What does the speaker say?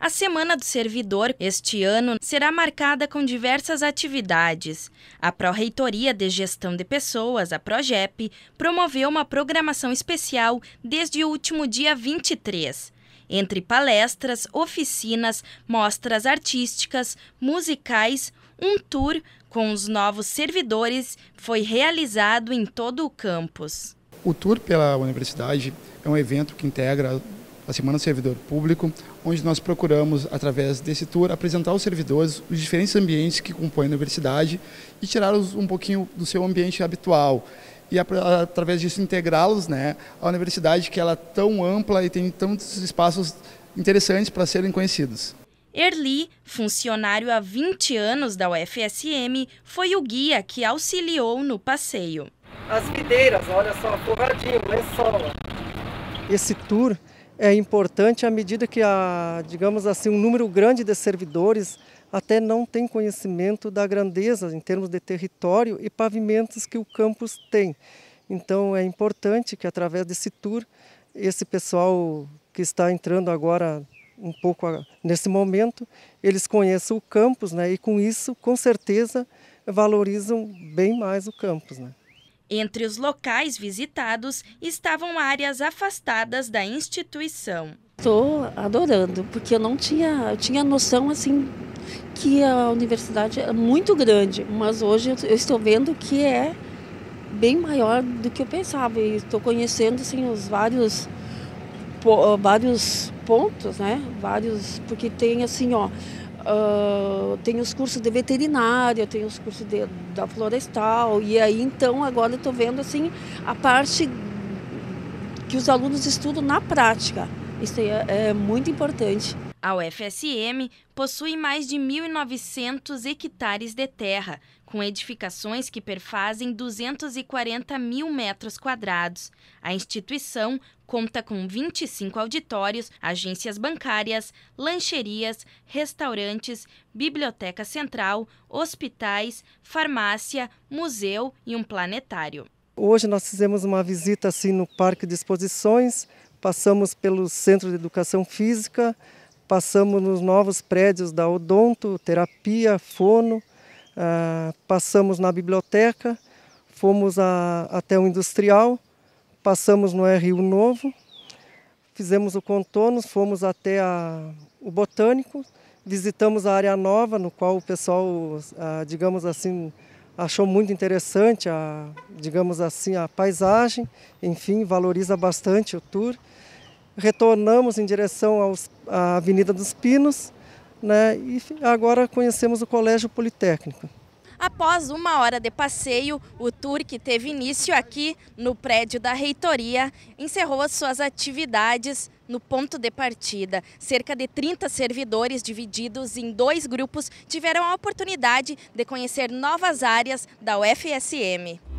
A Semana do Servidor, este ano, será marcada com diversas atividades. A Pró-Reitoria de Gestão de Pessoas, a PROGEP, promoveu uma programação especial desde o último dia 23 entre palestras, oficinas, mostras artísticas, musicais, um tour com os novos servidores foi realizado em todo o campus. O tour pela universidade é um evento que integra a Semana do Servidor Público, onde nós procuramos, através desse tour, apresentar aos servidores os diferentes ambientes que compõem a universidade e tirá-los um pouquinho do seu ambiente habitual e através disso integrá-los né, à universidade que ela é tão ampla e tem tantos espaços interessantes para serem conhecidos. Erli, funcionário há 20 anos da UFSM, foi o guia que auxiliou no passeio. As videiras, olha só, forradinho, lençola. Esse tour é importante à medida que há, digamos assim, um número grande de servidores até não tem conhecimento da grandeza em termos de território e pavimentos que o campus tem. Então é importante que através desse tour esse pessoal que está entrando agora um pouco nesse momento, eles conheçam o campus, né? E com isso, com certeza, valorizam bem mais o campus, né? Entre os locais visitados estavam áreas afastadas da instituição. Estou adorando, porque eu não tinha, eu tinha noção assim que a universidade é muito grande, mas hoje eu estou vendo que é bem maior do que eu pensava e estou conhecendo assim os vários vários pontos, né? Vários, porque tem assim, ó, ah, tem os cursos de veterinária, tem os cursos de, da florestal, e aí então agora eu estou vendo assim a parte que os alunos estudam na prática. Isso é, é muito importante. A UFSM possui mais de 1.900 hectares de terra, com edificações que perfazem 240 mil metros quadrados. A instituição conta com 25 auditórios, agências bancárias, lancherias, restaurantes, biblioteca central, hospitais, farmácia, museu e um planetário. Hoje nós fizemos uma visita assim no Parque de Exposições, passamos pelo Centro de Educação Física, passamos nos novos prédios da Odonto, Terapia, Fono, ah, passamos na biblioteca, fomos a, até o Industrial, Passamos no Rio Novo, fizemos o contorno, fomos até a, o Botânico, visitamos a área nova, no qual o pessoal, a, digamos assim, achou muito interessante a, digamos assim, a paisagem, enfim, valoriza bastante o tour. Retornamos em direção aos, à Avenida dos Pinos, né, e agora conhecemos o Colégio Politécnico. Após uma hora de passeio, o tour que teve início aqui no prédio da reitoria encerrou suas atividades no ponto de partida. Cerca de 30 servidores divididos em dois grupos tiveram a oportunidade de conhecer novas áreas da UFSM.